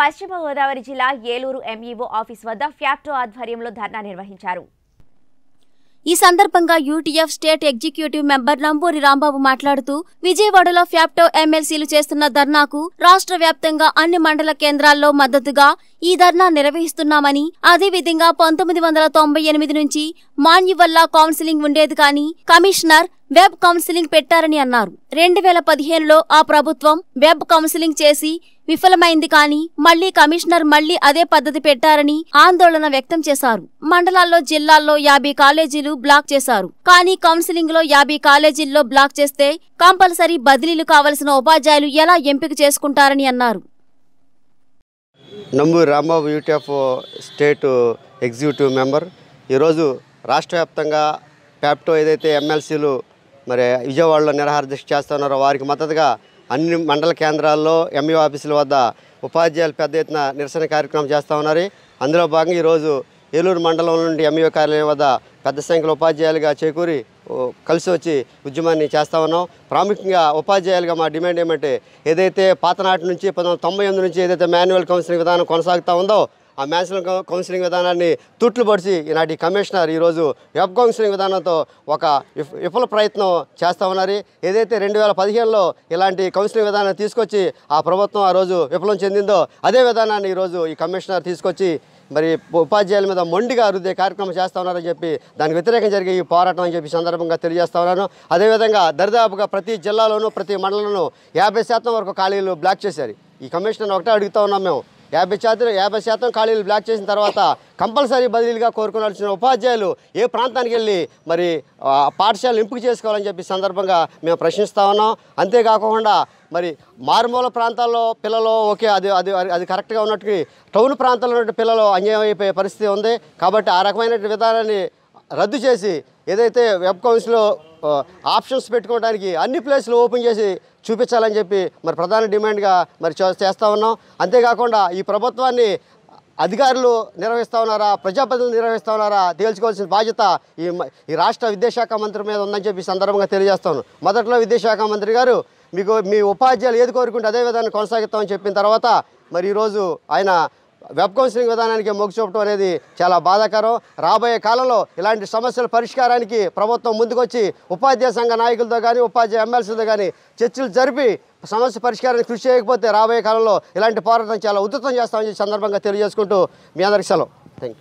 పశ్చిమ గోదావరి జిల్లా Eluru MEO e office వద్ద ఫ్యాప్టో ఆధ్వర్యంలో ధర్నా నిర్వహించారు ఈ సందర్భంగా UTF state executive member Namburi Rambabu మాట్లాడుతూ విజయవాడలో ఫ్యాప్టో ఎమ్మెల్సీలు చేస్తున్న ధర్నాకు రాష్ట్ర వ్యాప్తంగా అన్ని మండల కేంద్రాల్లో మద్దతుగా ఈ ధర్నా నిర్వహిస్తున్నామని అదేవిధంగా పంతొమ్మిది వందల తొంభై ఎనిమిది నుంచి మాన్యువల్లా కౌన్సిలింగ్ ఉండేది కానీ కమిషనర్ వెబ్ కౌన్సిలింగ్ పెట్టారని అన్నారు రెండు వేల పదిహేనులో ఆ ప్రభుత్వం వెబ్ కౌన్సిలింగ్ చేసి విఫలమైంది కానీ మళ్లీ కమిషనర్ మళ్లీ అదే పద్ధతి పెట్టారని ఆందోళన వ్యక్తం చేశారు మండలాల్లో జిల్లాల్లో యాభై కాలేజీలు బ్లాక్ చేశారు కానీ కౌన్సిలింగ్ లో యాభై కాలేజీల్లో బ్లాక్ చేస్తే కంపల్సరీ బదిలీలు కావలసిన ఉపాధ్యాయులు ఎలా ఎంపిక చేసుకుంటారని అన్నారు నంబు స్టేట్ ఎగ్జిక్యూటివ్ మెంబర్ ఈరోజు రాష్ట్ర వ్యాప్తంగా ప్యాప్టో ఏదైతే ఎమ్మెల్సీలు మరి విజయవాడలో నిరహార దీక్ష చేస్తున్నారో వారికి మద్దతుగా అన్ని మండల కేంద్రాల్లో ఎంఈ ఆఫీసుల వద్ద ఉపాధ్యాయులు పెద్ద ఎత్తున నిరసన కార్యక్రమం చేస్తూ ఉన్నారు అందులో భాగంగా ఈరోజు ఏలూరు మండలం నుండి ఎంఈఓ కార్యాలయం వద్ద పెద్ద సంఖ్యలో ఉపాధ్యాయులుగా చేకూరి కలిసి వచ్చి ఉద్యమాన్ని చేస్తూ ఉన్నాం ప్రాముఖ్యంగా ఉపాధ్యాయులుగా మా డిమాండ్ ఏమంటే ఏదైతే పాతనాటి నుంచి పంతొమ్మిది నుంచి ఏదైతే మాన్యువల్ కౌన్సిలింగ్ విధానం కొనసాగుతూ ఉందో ఆ మ్యాన్షన్ కౌన్సిలింగ్ విధానాన్ని తుట్లు పడిచి ఈనాటి కమిషనర్ ఈరోజు వెబ్ కౌన్సిలింగ్ విధానంతో ఒక విఫల ప్రయత్నం చేస్తూ ఉన్నారు ఏదైతే రెండు వేల పదిహేనులో ఇలాంటి కౌన్సిలింగ్ విధానం తీసుకొచ్చి ఆ ప్రభుత్వం ఆ రోజు విఫలం చెందిందో అదే విధానాన్ని ఈరోజు ఈ కమిషనర్ తీసుకొచ్చి మరి ఉపాధ్యాయుల మీద మొండిగా అరుదే కార్యక్రమం చేస్తూ ఉన్నారని చెప్పి దానికి వ్యతిరేకం జరిగే ఈ పోరాటం అని చెప్పి సందర్భంగా తెలియజేస్తూ ఉన్నాను అదేవిధంగా దరిదాపుగా ప్రతి జిల్లాలోనూ ప్రతి మండలంలోనూ యాభై శాతం వరకు ఖాళీలు బ్లాక్ చేశారు ఈ కమిషనర్ ఒకటే అడుగుతూ ఉన్నాం మేము యాభై శాతం యాభై శాతం ఖాళీలు బ్లాక్ చేసిన తర్వాత కంపల్సరీ బదిలీలుగా కోరుకోవాల్సిన ఉపాధ్యాయులు ఏ ప్రాంతానికి వెళ్ళి మరి పాఠశాలలు ఎంపిక చేసుకోవాలని చెప్పి సందర్భంగా మేము ప్రశ్నిస్తా ఉన్నాం అంతేకాకుండా మరి మారుమూల ప్రాంతాల్లో పిల్లలు ఓకే అది అది అది కరెక్ట్గా ఉన్నట్టు టౌన్ ప్రాంతాల్లో ఉన్న పిల్లలు అన్యాయం అయిపోయే పరిస్థితి ఉంది కాబట్టి ఆ రకమైన విధానాన్ని రద్దు చేసి ఏదైతే వెబ్ కౌన్సిల్ ఆప్షన్స్ పెట్టుకోవడానికి అన్ని ప్లేస్లు ఓపెన్ చేసి చూపించాలని చెప్పి మరి ప్రధాన డిమాండ్గా మరి చేస్తూ ఉన్నాం అంతేకాకుండా ఈ ప్రభుత్వాన్ని అధికారులు నిర్వహిస్తూ ఉన్నారా ప్రజాప్రతినిధులు నిర్వహిస్తూ ఉన్నారా తేల్చుకోవాల్సిన బాధ్యత ఈ ఈ రాష్ట్ర విద్యాశాఖ మంత్రి మీద ఉందని చెప్పి సందర్భంగా తెలియజేస్తాను మొదట్లో విద్యాశాఖ మంత్రి గారు మీకు మీ ఉపాధ్యాయులు ఏది కోరుకుంటే అదే విధంగా కొనసాగిస్తామని చెప్పిన తర్వాత మరి ఈరోజు ఆయన వెబ్ కౌన్సిలింగ్ విధానానికి మొగ్గు చూపడం అనేది చాలా బాధాకరం రాబోయే కాలంలో ఇలాంటి సమస్యల పరిష్కారానికి ప్రభుత్వం ముందుకొచ్చి ఉపాధ్యాయ సంఘ నాయకులతో కానీ ఉపాధ్యాయ ఎమ్మెల్సీతో కానీ చర్చలు జరిపి సమస్య పరిష్కారానికి కృషి చేయకపోతే రాబోయే కాలంలో ఇలాంటి పోరాటం చాలా ఉధృతం చేస్తామని సందర్భంగా తెలియజేసుకుంటూ మీ అందరికి సెలవు థ్యాంక్